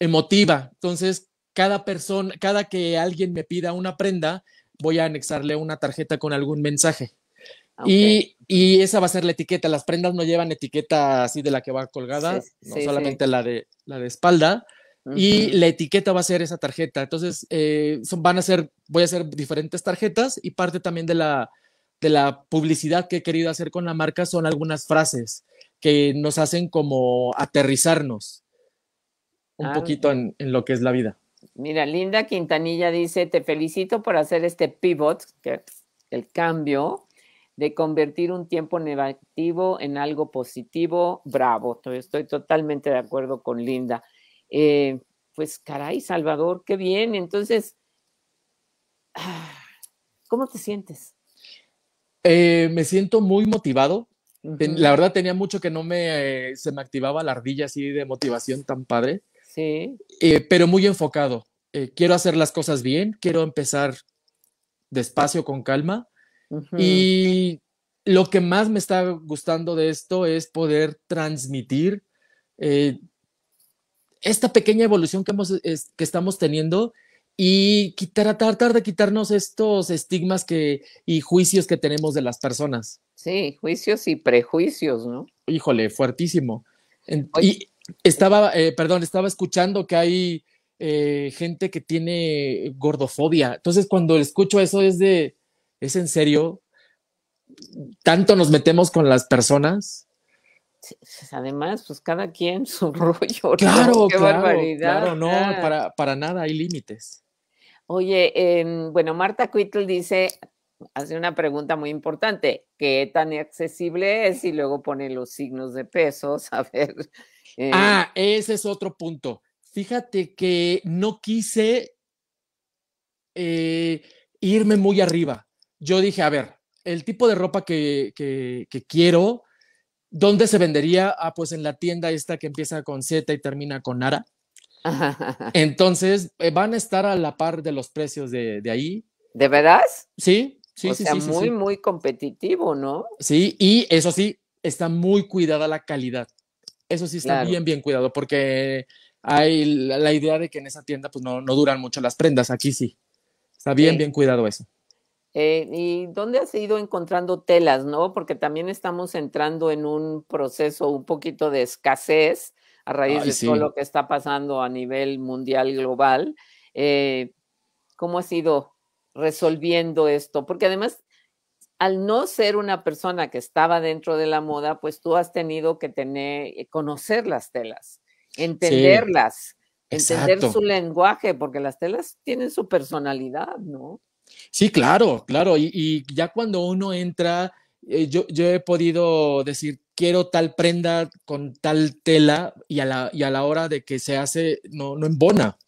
emotiva. Entonces, cada persona, cada que alguien me pida una prenda, voy a anexarle una tarjeta con algún mensaje. Ah, y, esa va a ser la etiqueta. Las prendas no llevan etiqueta así de la que va colgada, no solamente La, de, la de espalda. Y la etiqueta va a ser esa tarjeta. Entonces, eh, son, van a ser, voy a hacer diferentes tarjetas y parte también de la, de la publicidad que he querido hacer con la marca son algunas frases que nos hacen como aterrizarnos un ah, poquito en, lo que es la vida. Mira, Linda Quintanilla dice, te felicito por hacer este pivot, que el cambio de convertir un tiempo negativo en algo positivo. Bravo, estoy, totalmente de acuerdo con Linda. Eh, pues caray, Salvador, qué bien. Entonces, ¿cómo te sientes? Eh, me siento muy motivado. La verdad tenía mucho que no me eh, se me activaba la ardilla así de motivación tan padre. Eh, pero muy enfocado. Eh, quiero hacer las cosas bien, quiero empezar despacio, con calma. Y lo que más me está gustando de esto es poder transmitir eh, esta pequeña evolución que, hemos, que estamos teniendo y quitar, tratar de quitarnos estos estigmas que, y juicios que tenemos de las personas. Sí, juicios y prejuicios, ¿no? Híjole, fuertísimo. Estaba, eh, perdón, estaba escuchando que hay eh, gente que tiene gordofobia. Entonces, cuando escucho eso es de, ¿es en serio? ¿Tanto nos metemos con las personas? Además, pues cada quien su rollo. Claro, Qué barbaridad. claro, no, para, para nada hay límites. Oye, em, bueno, Marta Quittle dice, hace una pregunta muy importante, ¿qué tan accesible es? Y luego pone los signos de pesos, a ver. Eh. Ah, ese es otro punto. Fíjate que no quise eh, irme muy arriba. Yo dije, a ver, el tipo de ropa que, quiero, ¿dónde se vendería? Ah, pues en la tienda esta que empieza con Z y termina con ara. Entonces, eh, van a estar a la par de los precios de, de ahí. ¿De verdad? Sí, Sí, muy, muy competitivo, ¿no? Sí, y eso sí, está muy cuidada la calidad. Eso sí está bien, bien cuidado, porque hay la, idea de que en esa tienda pues no, duran mucho las prendas, aquí sí. Está bien, bien cuidado eso. Eh, ¿Y dónde has ido encontrando telas, no? Porque también estamos entrando en un proceso un poquito de escasez a raíz de todo lo que está pasando a nivel mundial global. Eh, ¿Cómo ha sido resolviendo esto, porque además, al no ser una persona que estaba dentro de la moda, pues tú has tenido que tener, eh, conocer las telas, entenderlas, entender su lenguaje, porque las telas tienen su personalidad, ¿no? Sí, claro, claro. Y, ya cuando uno entra, eh, yo, yo he podido decir, quiero tal prenda con tal tela y a la, y a la hora de que se hace, no, no embona.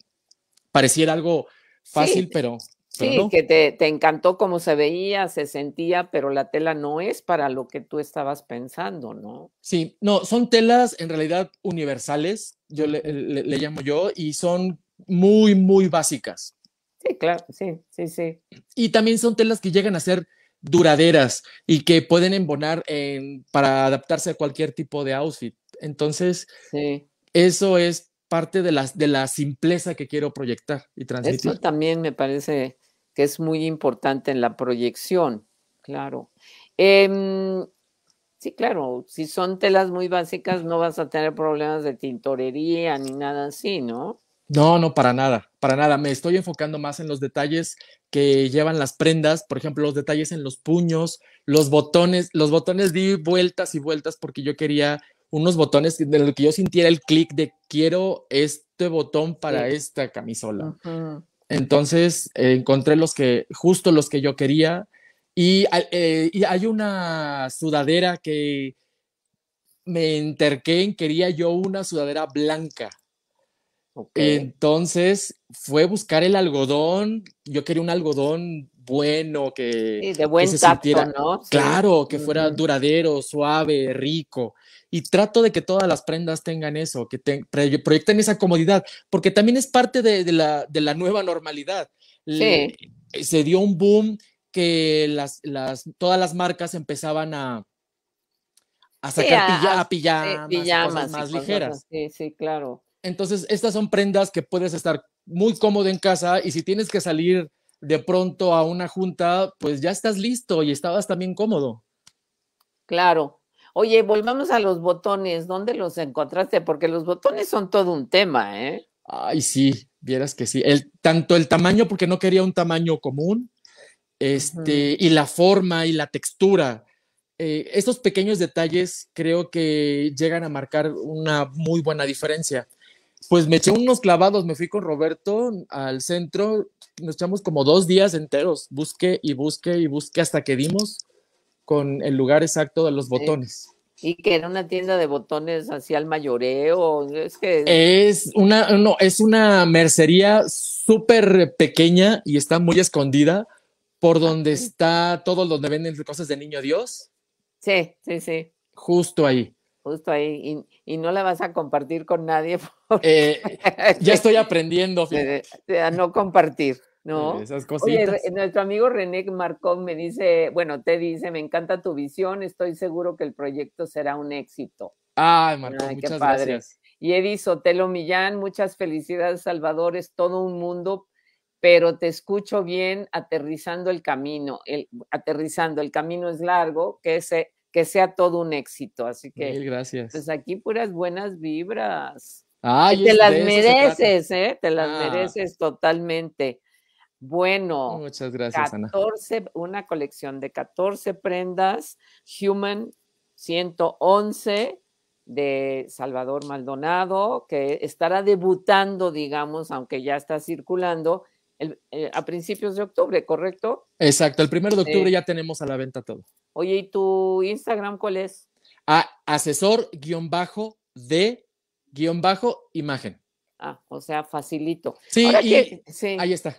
Pareciera algo fácil, pero... Sí, que te, encantó cómo se veía, se sentía, pero la tela no es para lo que tú estabas pensando, ¿no? Sí, no, son telas en realidad universales, yo le, llamo yo, y son muy, muy básicas. Sí, claro, sí, sí, sí. Y también son telas que llegan a ser duraderas y que pueden embonar para adaptarse a cualquier tipo de outfit. Entonces, eso es parte de la, de la simpleza que quiero proyectar y transmitir. Eso también me parece que es muy importante en la proyección, claro. Em, sí, claro, si son telas muy básicas no vas a tener problemas de tintorería ni nada así, ¿no? No, no, para nada, para nada. Me estoy enfocando más en los detalles que llevan las prendas, por ejemplo, los detalles en los puños, los botones, los botones di vueltas y vueltas porque yo quería unos botones de lo que yo sintiera el clic de quiero este botón para esta camisola. Entonces eh, encontré los que, justo los que yo quería. Y, eh, hay una sudadera que me enterqué en quería yo una sudadera blanca. Entonces fue buscar el algodón. Yo quería un algodón bueno, que, de claro, que fuera duradero, suave, rico. Y trato de que todas las prendas tengan eso, que proyecten esa comodidad, porque también es parte de, la, de la, nueva normalidad. Eh, se dio un boom que las, las, todas las marcas empezaban a, a sacar pijamas, más ligeras. sí, sí, claro. Entonces, estas son prendas que puedes estar muy cómodo en casa y si tienes que salir de pronto a una junta, pues ya estás listo y estabas también cómodo. Claro. Oye, volvamos a los botones. ¿Dónde los encontraste? Porque los botones son todo un tema, ¿eh? Ay, sí, vieras que sí. El, tanto el tamaño, porque no quería un tamaño común, este, y la forma y la textura. Eh, estos pequeños detalles creo que llegan a marcar una muy buena diferencia. Pues me eché unos clavados, me fui con Roberto al centro, nos echamos como dos días enteros, busque y busque y busque hasta que dimos con el lugar exacto de los botones. Y que era una tienda de botones hacia el mayoreo, es que... una, no, es una mercería súper pequeña y está muy escondida por donde está todo donde venden cosas de niño Dios. Sí, sí, sí. Justo ahí. Justo ahí, y, no la vas a compartir con nadie. Eh, ya estoy aprendiendo. a no compartir, ¿no? Esas cositas. nuestro amigo René Marcón me dice, bueno, te dice, me encanta tu visión, estoy seguro que el proyecto será un éxito. Ay, Marcón, muchas gracias. Y Eddie Sotelo Millán, muchas felicidades, Salvador, es todo un mundo, pero te escucho bien aterrizando el camino. El, aterrizando, el camino es largo, que ese que sea todo un éxito. Así que, Mil gracias. Pues aquí puras buenas vibras. Ay, te, las mereces, ¿eh? Te las ah. mereces totalmente. Bueno, muchas gracias, 14, Una colección de 14 prendas, Human 111 de Salvador Maldonado, que estará debutando, digamos, aunque ya está circulando, el, eh, a principios de octubre, ¿correcto? Exacto, el primero de octubre ya tenemos a la venta todo. Oye, ¿y tu Instagram cuál es? Ah, asesor-de-imagen. Ah, o sea, facilito. Sí, ahí está.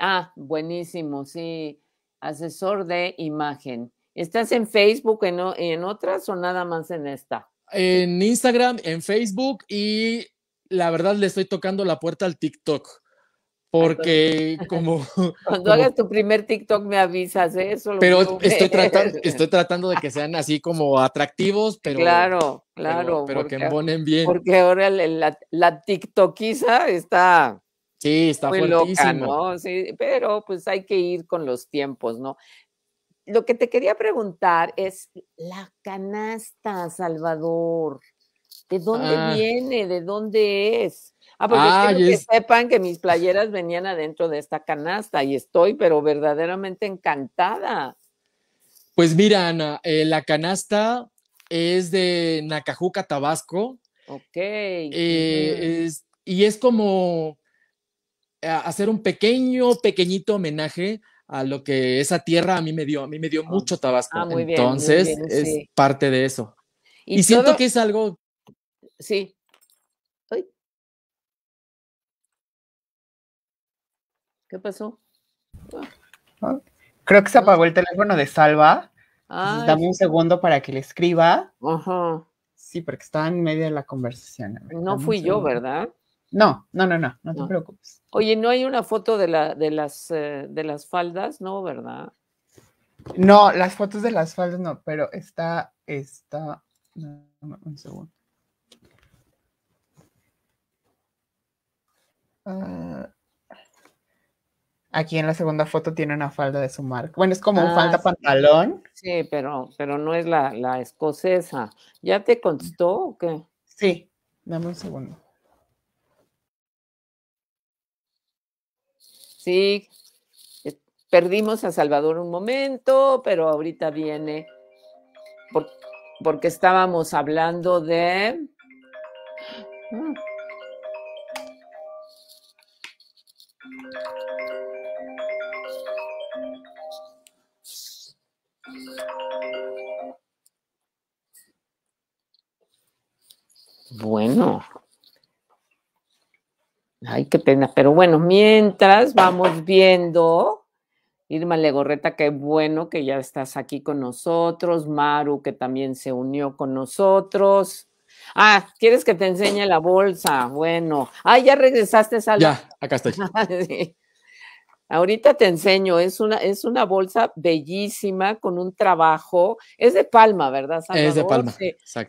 Ah, buenísimo, sí. Asesor de imagen. ¿Estás en Facebook en, en otras o nada más en esta? En Instagram, en Facebook y la verdad le estoy tocando la puerta al TikTok porque como... Cuando hagas tu primer TikTok me avisas, ¿eh? Eso pero estoy, tratando, estoy tratando de que sean así como atractivos, pero... Claro, claro. Pero, que embonen bien. Porque ahora la, la TikTokiza está... Sí, está muy pero pues hay que ir con los tiempos, ¿no? Lo que te quería preguntar es la canasta, Salvador. ¿De dónde ah. viene? ¿De dónde es? Ah, porque ah, quiero que sepan que mis playeras venían adentro de esta canasta y estoy, pero verdaderamente encantada. Pues mira, Ana, eh, la canasta es de Nacajuca, Tabasco. Ok. Eh, y es como eh, hacer un pequeño, pequeñito homenaje a lo que esa tierra a mí me dio, a mí me dio mucho Tabasco. Ah, muy bien, Entonces, es parte de eso. Y, siento que es algo. Sí. ¿Qué pasó? Ah, creo que se apagó el teléfono de Salva. Dame un segundo para que le escriba. Sí, porque estaba en medio de la conversación. no fui yo, ¿verdad? No, no, no, no, no te preocupes. Oye, ¿no hay una foto de, la, de, las, eh, de las faldas? No, ¿verdad? No, las fotos de las faldas no, pero está, está, un segundo. Ah... Aquí en la segunda foto tiene una falda de su marca. Bueno, es como un ah, falda pantalón. Sí, pero, pero no es la, la escocesa. ¿Ya te contestó o qué? Sí, dame un segundo. Sí, eh, perdimos a Salvador un momento, pero ahorita viene porque estábamos hablando de... bueno. Ay, qué pena. Pero bueno, mientras vamos viendo. Irma Legorreta, qué bueno que ya estás aquí con nosotros. Maru, que también se unió con nosotros. Ah, ¿quieres que te enseñe la bolsa? Bueno. Ah, ya regresaste, Sala. Ya, acá estoy. Ahorita te enseño, es una, es una bolsa bellísima con un trabajo, es de palma, ¿verdad? Salvador? Es de palma,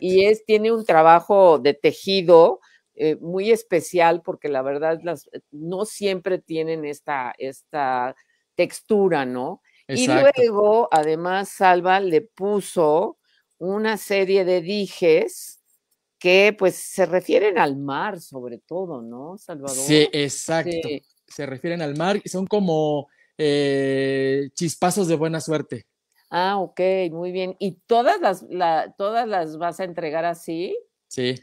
Y es, tiene un trabajo de tejido eh, muy especial porque la verdad las, no siempre tienen esta, esta textura, ¿no? Y luego, además, Salva le puso una serie de dijes que pues se refieren al mar sobre todo, ¿no, Salvador? Sí, exacto se refieren al mar y son como eh, chispazos de buena suerte. Ah, ok, muy bien. ¿Y todas las, todas las vas a entregar así? Sí,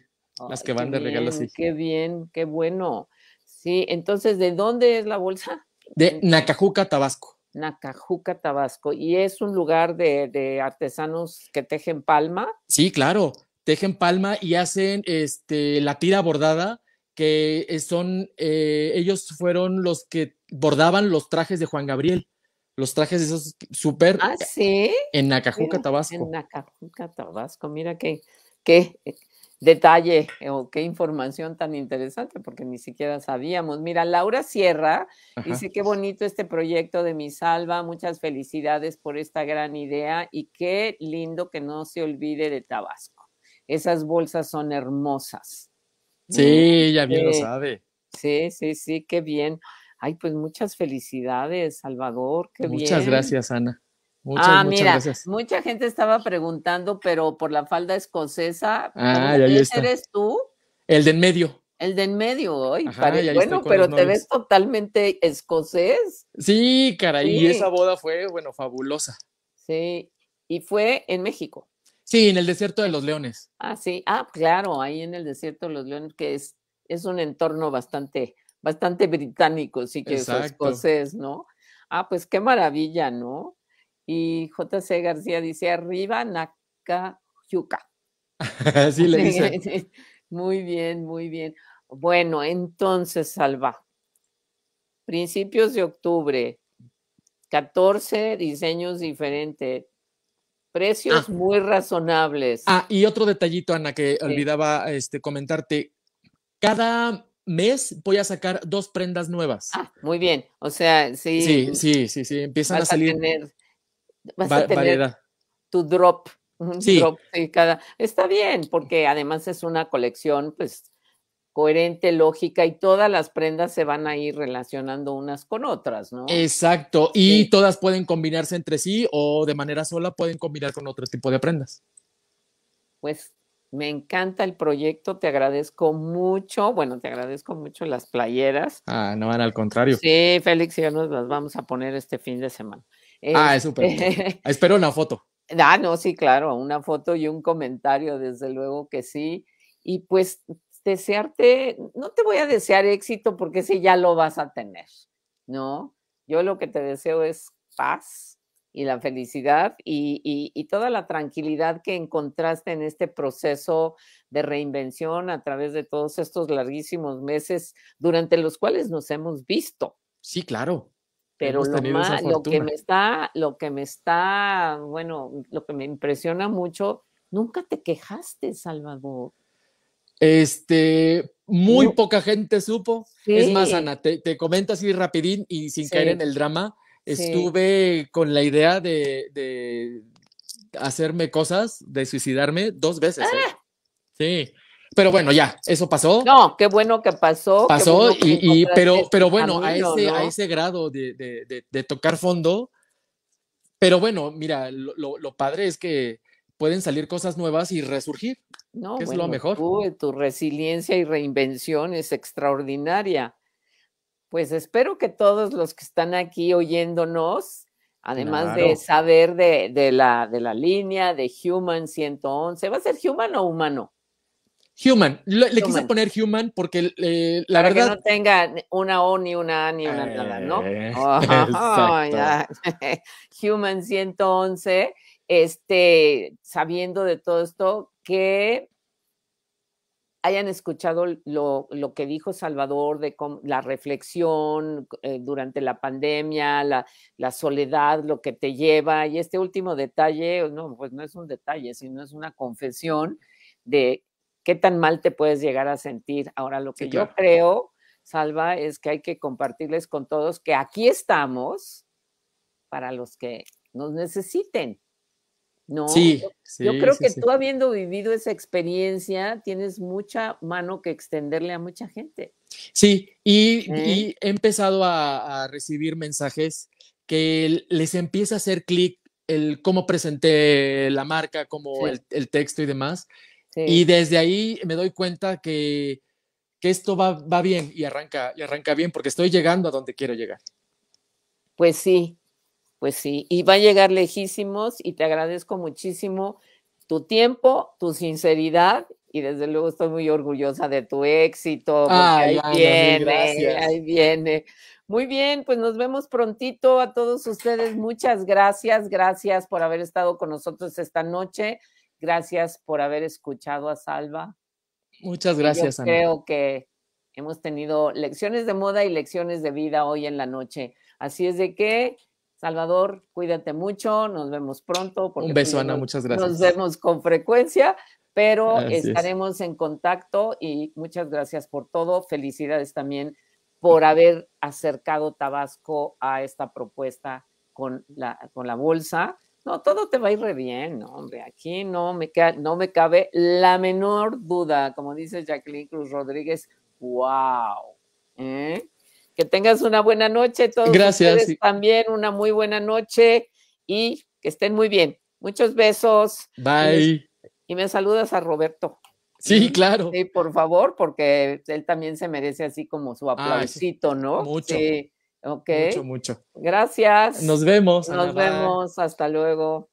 las que van de regalo así. Qué bien, qué bueno. Sí, entonces, ¿de dónde es la bolsa? De Nacajuca, Tabasco. Nacajuca, Tabasco. ¿Y es un lugar de, de artesanos que tejen palma? Sí, claro, tejen palma y hacen este, la tira bordada que eh, son, eh, ellos fueron los que bordaban los trajes de Juan Gabriel, los trajes esos super ¿Ah, en Nacajuca, Tabasco. En Nacajuca, Tabasco, mira qué, qué eh, detalle o qué información tan interesante, porque ni siquiera sabíamos. Mira, Laura Sierra dice, qué bonito este proyecto de Mi Salva, muchas felicidades por esta gran idea y qué lindo que no se olvide de Tabasco. Esas bolsas son hermosas. Sí, ya mm, bien lo eh, sabe. Sí, sí, sí, qué bien. Ay, pues muchas felicidades, Salvador, qué muchas Muchas gracias, Ana. Muchas, ah, mira, gracias. mucha gente estaba preguntando, pero por la falda escocesa, ¿quién eres tú? El de en medio. El de en medio, hoy. bueno, pero te ves totalmente escocés. Sí, caray, y esa boda fue, bueno, fabulosa. Sí, y fue en México. Sí, en el Desierto de los Leones. Ah, sí, ah, claro, ahí en el Desierto de los Leones, que es, es un entorno bastante, bastante británico, sí que es escocés, ¿no? Ah, pues qué maravilla, ¿no? Y JC García dice, arriba yuca. Así le dice. muy bien, muy bien. Bueno, entonces, Salva, principios de octubre, 14 diseños diferentes, Precios ah. muy razonables. Ah, y otro detallito, Ana, que olvidaba este, comentarte. Cada mes voy a sacar dos prendas nuevas. Ah, muy bien. O sea, sí. Sí, sí, sí, sí. Empiezan a salir. A vas a tener tu drop. sí. cada. Está bien, porque además es una colección, pues, coherente, lógica y todas las prendas se van a ir relacionando unas con otras, ¿no? Exacto, y todas pueden combinarse entre sí o de manera sola pueden combinar con otro tipo de prendas. Pues me encanta el proyecto, te agradezco mucho, bueno, te agradezco mucho las playeras. Ah, no, al contrario. Sí, Félix ya nos las vamos a poner este fin de semana. Ah, es súper. Este ah, espero una foto. Ah, no, sí, claro, una foto y un comentario, desde luego que sí. Y pues desearte, no te voy a desear éxito porque ese ya lo vas a tener, ¿no? Yo lo que te deseo es paz y la felicidad y, toda la tranquilidad que encontraste en este proceso de reinvención a través de todos estos larguísimos meses durante los cuales nos hemos visto. Sí, claro, pero lo, que me está, lo que me está, bueno, lo que me impresiona mucho, nunca te quejaste, Salvador. Este, muy poca gente supo. Es más, Ana, te, te, comento así rapidín y sin caer en el drama. Estuve con la idea de, hacerme cosas, de suicidarme dos veces. ¿eh? Ah. Sí. Pero bueno, ya, eso pasó. No, qué bueno que pasó. Pasó, y, pero, pero bueno, a, ese, grado de, tocar fondo. Pero bueno, mira, lo padre es que pueden salir cosas nuevas y resurgir. No, es lo mejor. tu resiliencia y reinvención es extraordinaria. Pues espero que todos los que están aquí oyéndonos, además de saber de, la, de la línea de Human 111, ¿va a ser Human o humano? Human, le, quise poner human porque eh, la verdad. Que no tenga una O ni una A ni una nada, ¿no? Eh, human 111, este, sabiendo de todo esto, que hayan escuchado lo, que dijo Salvador de la reflexión eh, durante la pandemia, la, soledad, lo que te lleva, y este último detalle, no, pues no es un detalle, sino es una confesión de qué tan mal te puedes llegar a sentir. Ahora, lo que yo creo, Salva, es que hay que compartirles con todos que aquí estamos para los que nos necesiten. No, yo, creo que tú habiendo vivido esa experiencia, tienes mucha mano que extenderle a mucha gente. Sí, y, ¿Eh? he empezado a, recibir mensajes que les empieza a hacer clic el cómo presenté la marca, cómo el, texto y demás. Y desde ahí me doy cuenta que, esto va, va, bien y arranca, y arranca bien porque estoy llegando a donde quiero llegar. Pues sí, pues sí, y va a llegar lejísimos y te agradezco muchísimo tu tiempo, tu sinceridad y desde luego estoy muy orgullosa de tu éxito. ahí viene, ahí viene. Muy bien, pues nos vemos prontito a todos ustedes. Muchas gracias, gracias por haber estado con nosotros esta noche. Gracias por haber escuchado a Salva. Muchas gracias. Yo creo que hemos tenido lecciones de moda y lecciones de vida hoy en la noche. Así es de que Salvador, cuídate mucho, nos vemos pronto. Un beso, Ana, muchas gracias. Nos vemos con frecuencia, pero estaremos en contacto y muchas gracias por todo. Felicidades también por haber acercado Tabasco a esta propuesta con la, con la bolsa. No, todo te va a ir bien, no, hombre. Aquí no me, no me cabe la menor duda, como dice Jacqueline Cruz Rodríguez. ¡Wow! ¿Eh? Que tengas una buena noche, todos Gracias, ustedes también una muy buena noche y que estén muy bien. Muchos besos. Bye. Y, me saludas a Roberto. Sí, claro. Sí, por favor, porque él también se merece así como su aplausito, ¿no? Mucho. Sí. Ok. Mucho, mucho. Gracias. Nos vemos. Nos vemos. Hasta luego.